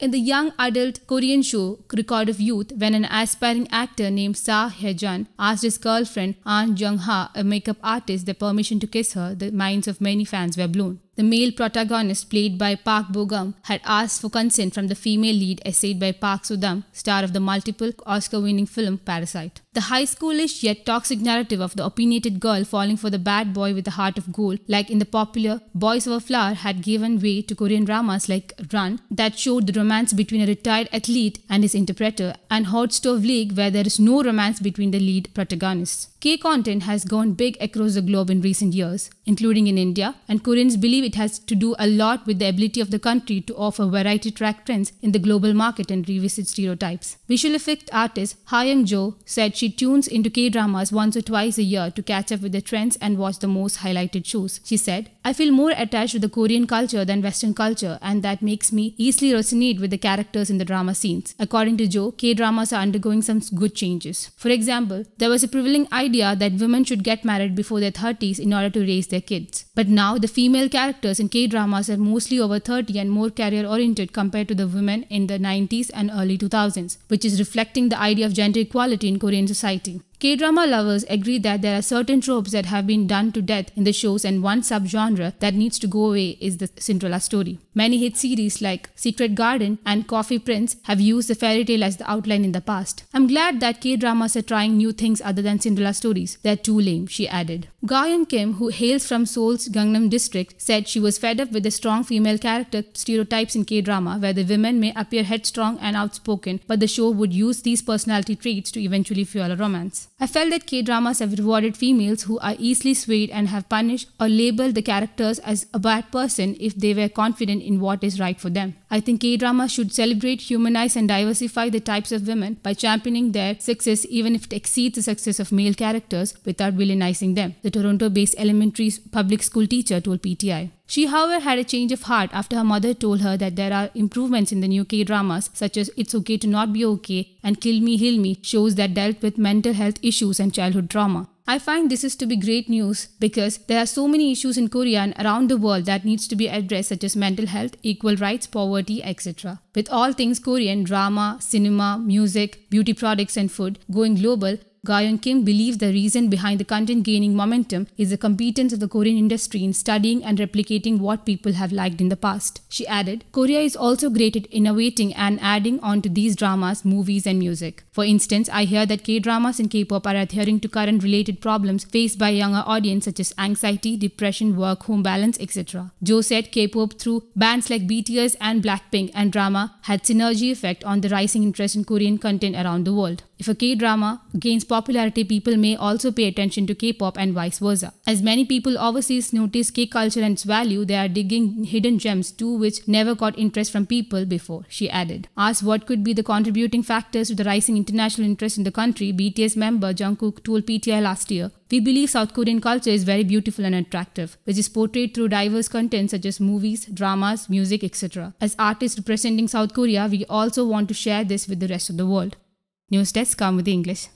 In the young adult Korean show Record of Youth, when an aspiring actor named Sa Hye-jun asked his girlfriend Ahn Jung-ha, a makeup artist, the permission to kiss her, the minds of many fans were blown. The male protagonist, played by Park Bogum, had asked for consent from the female lead, essayed by Park Sudam, star of the multiple Oscar winning film Parasite. The high schoolish yet toxic narrative of the opinionated girl falling for the bad boy with a heart of gold, like in the popular Boys Over Flower, had given way to Korean dramas like Run, that showed the romance between a retired athlete and his interpreter, and Hot Stove League, where there is no romance between the lead protagonists. K content has gone big across the globe in recent years, including in India, and Koreans believe it has to do a lot with the ability of the country to offer variety track trends in the global market and revisit stereotypes. Visual effect artist Young Jo said she tunes into K-dramas once or twice a year to catch up with the trends and watch the most highlighted shows. She said, I feel more attached to the Korean culture than Western culture and that makes me easily resonate with the characters in the drama scenes. According to Jo, K-dramas are undergoing some good changes. For example, there was a prevailing idea that women should get married before their 30s in order to raise their kids. But now the female character actors in K dramas are mostly over 30 and more career oriented compared to the women in the 90s and early 2000s, which is reflecting the idea of gender equality in Korean society. K drama lovers agree that there are certain tropes that have been done to death in the shows, and one subgenre that needs to go away is the Cinderella story. Many hit series like Secret Garden and Coffee Prince have used the fairy tale as the outline in the past. I'm glad that K dramas are trying new things other than Cinderella stories. They're too lame, she added. Gayan Kim, who hails from Seoul's Gangnam district, said she was fed up with the strong female character stereotypes in K drama, where the women may appear headstrong and outspoken, but the show would use these personality traits to eventually fuel a romance. I felt that K dramas have rewarded females who are easily swayed and have punished or labeled the characters as a bad person if they were confident in what is right for them. I think K dramas should celebrate, humanize, and diversify the types of women by championing their success even if it exceeds the success of male characters without villainizing them, the Toronto based elementary public school teacher told PTI. She, however, had a change of heart after her mother told her that there are improvements in the new K dramas, such as It's Okay to Not Be Okay and Kill Me, Heal Me, shows that dealt with mental health issues and childhood trauma. I find this is to be great news because there are so many issues in Korea and around the world that needs to be addressed such as mental health, equal rights, poverty, etc. With all things Korean, drama, cinema, music, beauty products and food going global, Gayon Kim believes the reason behind the content gaining momentum is the competence of the Korean industry in studying and replicating what people have liked in the past. She added, Korea is also great at innovating and adding on to these dramas, movies, and music. For instance, I hear that K dramas and K pop are adhering to current related problems faced by younger audience such as anxiety, depression, work, home balance, etc. Joe said K pop through bands like BTS and Blackpink and drama had synergy effect on the rising interest in Korean content around the world. If a K drama gains popularity, people may also pay attention to K-pop and vice versa. As many people overseas notice K-culture and its value, they are digging hidden gems too which never got interest from people before, she added. Asked what could be the contributing factors to the rising international interest in the country, BTS member Jungkook told PTI last year, we believe South Korean culture is very beautiful and attractive, which is portrayed through diverse content such as movies, dramas, music, etc. As artists representing South Korea, we also want to share this with the rest of the world. News desk കാമുതി English